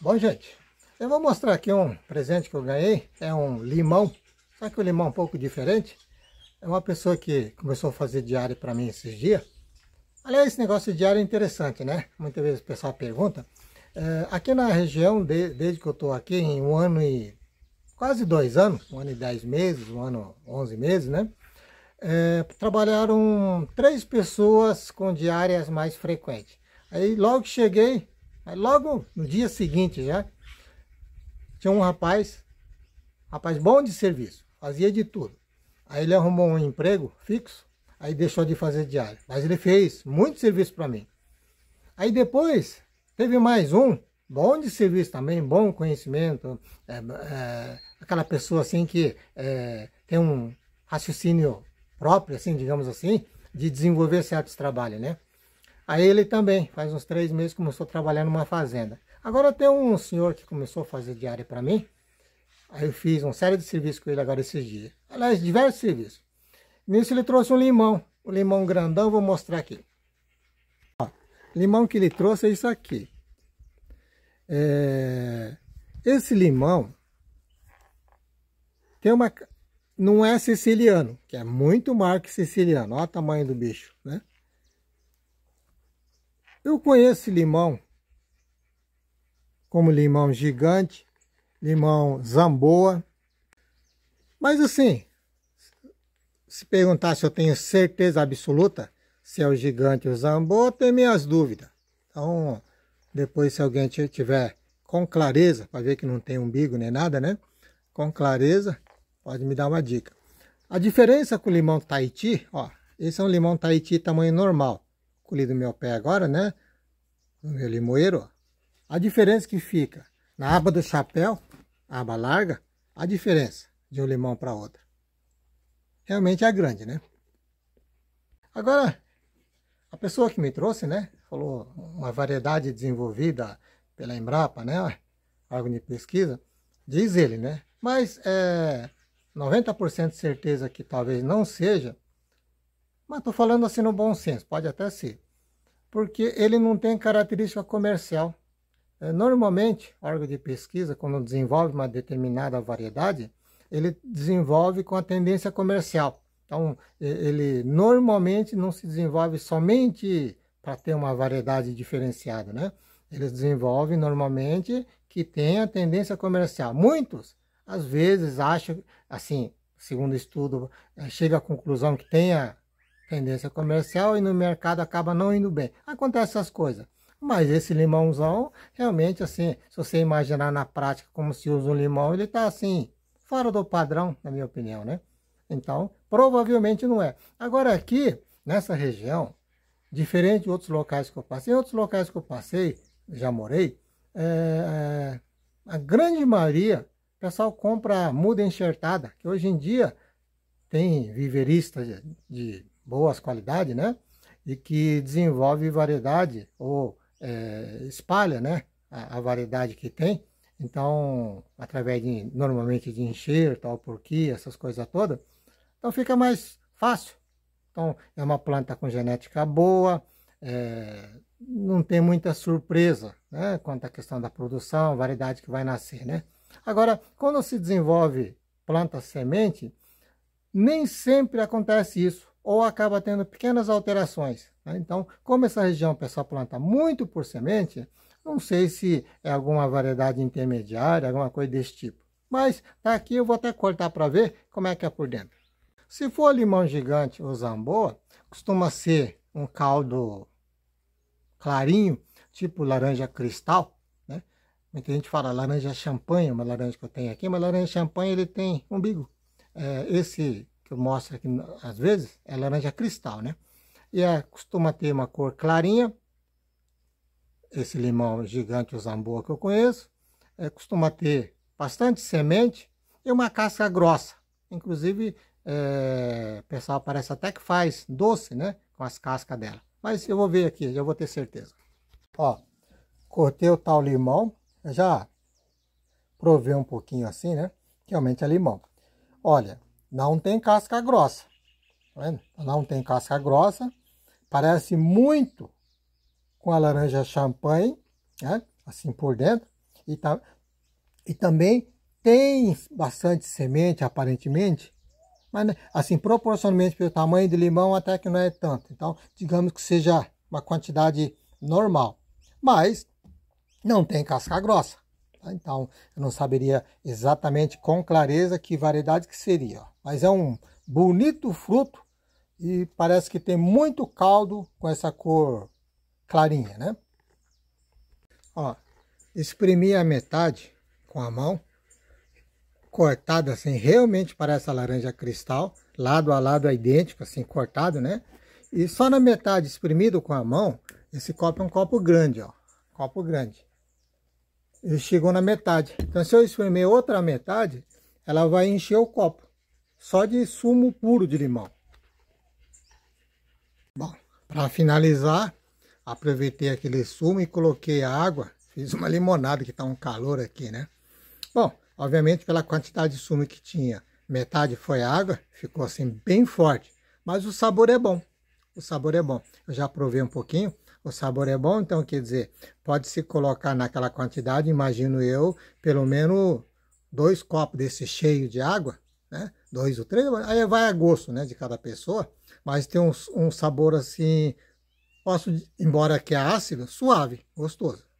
Bom, gente, eu vou mostrar aqui um presente que eu ganhei. É um limão. Só que o limão é um pouco diferente. É uma pessoa que começou a fazer diário para mim esses dias. Aliás, esse negócio de diário é interessante, né? Muitas vezes o pessoal pergunta. É, aqui na região, de, desde que eu estou aqui, em um ano e quase dois anos, um ano e dez meses, um ano onze meses, né? É, trabalharam três pessoas com diárias mais frequentes. Aí logo que cheguei, Aí logo no dia seguinte já, tinha um rapaz, rapaz bom de serviço, fazia de tudo. Aí ele arrumou um emprego fixo, aí deixou de fazer diário. Mas ele fez muito serviço para mim. Aí depois teve mais um, bom de serviço também, bom conhecimento, é, é, aquela pessoa assim que é, tem um raciocínio próprio, assim, digamos assim, de desenvolver certos trabalhos, né? Aí ele também, faz uns três meses começou a trabalhar numa fazenda. Agora tem um senhor que começou a fazer diária para mim. Aí eu fiz uma série de serviços com ele agora esses dias. Aliás, diversos serviços. Nisso ele trouxe um limão. O um limão grandão, vou mostrar aqui. Ó, limão que ele trouxe é isso aqui. É... Esse limão tem uma... Não é siciliano, que é muito maior que siciliano. Olha o tamanho do bicho, né? Eu conheço limão, como limão gigante, limão zamboa. Mas assim, se perguntar se eu tenho certeza absoluta se é o gigante ou o zamboa, tem minhas dúvidas. Então, depois se alguém tiver com clareza, para ver que não tem umbigo nem nada, né? Com clareza, pode me dar uma dica. A diferença com o limão Tahiti, ó, esse é um limão Tahiti tamanho normal colhi do meu pé agora, né? Do meu limoeiro. A diferença que fica na aba do chapéu, aba larga, a diferença de um limão para outro. Realmente é grande, né? Agora, a pessoa que me trouxe, né? Falou uma variedade desenvolvida pela Embrapa, né? Órgão de pesquisa. Diz ele, né? Mas é eh, 90% de certeza que talvez não seja mas estou falando assim no bom senso, pode até ser. Porque ele não tem característica comercial. É, normalmente, órgão de pesquisa, quando desenvolve uma determinada variedade, ele desenvolve com a tendência comercial. Então, ele normalmente não se desenvolve somente para ter uma variedade diferenciada, né? Ele desenvolve normalmente que tem a tendência comercial. Muitos, às vezes, acham, assim, segundo estudo, é, chega à conclusão que tenha tendência comercial e no mercado acaba não indo bem. Acontece essas coisas. Mas esse limãozão, realmente assim, se você imaginar na prática como se usa um limão, ele está assim, fora do padrão, na minha opinião, né? Então, provavelmente não é. Agora aqui, nessa região, diferente de outros locais que eu passei, em outros locais que eu passei, já morei, é, é a grande maioria, o pessoal compra muda enxertada, que hoje em dia tem viveristas de, de boas qualidades, né? E que desenvolve variedade ou é, espalha, né? A, a, variedade que tem. Então, através de, normalmente de enxerto, porquê, essas coisas todas. Então fica mais fácil. Então é uma planta com genética boa, é, não tem muita surpresa, né? Quanto à questão da produção, variedade que vai nascer, né? Agora, quando se desenvolve planta semente, nem sempre acontece isso ou acaba tendo pequenas alterações. Né? Então, como essa região pessoal planta muito por semente, não sei se é alguma variedade intermediária, alguma coisa desse tipo. Mas tá aqui eu vou até cortar para ver como é que é por dentro. Se for limão gigante ou zamboa, costuma ser um caldo clarinho, tipo laranja cristal. Né? Muita gente fala laranja champanhe, é uma laranja que eu tenho aqui, mas laranja champanhe ele tem umbigo. É, esse que eu mostro aqui às vezes, é laranja cristal, né? E é, costuma ter uma cor clarinha. Esse limão gigante, o que eu conheço. É, costuma ter bastante semente e uma casca grossa. Inclusive, é, o pessoal parece até que faz doce, né? Com as cascas dela. Mas eu vou ver aqui, eu vou ter certeza. Ó, cortei o tal limão. já provei um pouquinho assim, né? Realmente é limão. Olha, não tem casca grossa. Tá não tem casca grossa, parece muito com a laranja champanhe, né? assim por dentro, e, tá, e também tem bastante semente, aparentemente, mas né, assim, proporcionalmente pelo tamanho do limão, até que não é tanto. Então, digamos que seja uma quantidade normal, mas não tem casca grossa. Tá? Então, eu não saberia exatamente com clareza que variedade que seria. Ó. Mas é um bonito fruto e parece que tem muito caldo com essa cor clarinha, né? Ó, espremi a metade com a mão, cortada assim, realmente parece a laranja cristal, lado a lado é idêntico, assim, cortado, né? E só na metade espremido com a mão, esse copo é um copo grande, ó, copo grande chegou na metade. Então, se eu espremer outra metade, ela vai encher o copo. Só de sumo puro de limão. Bom, para finalizar, aproveitei aquele sumo e coloquei a água. Fiz uma limonada, que está um calor aqui, né? Bom, obviamente pela quantidade de sumo que tinha, metade foi água, ficou assim bem forte. Mas o sabor é bom, o sabor é bom. Eu já provei um pouquinho, o sabor é bom, então quer dizer, pode-se colocar naquela quantidade, imagino eu, pelo menos dois copos desse cheio de água, né? Dois ou três, aí vai a gosto, né, de cada pessoa, mas tem um, um sabor assim, posso, embora que é ácido, suave, gostoso.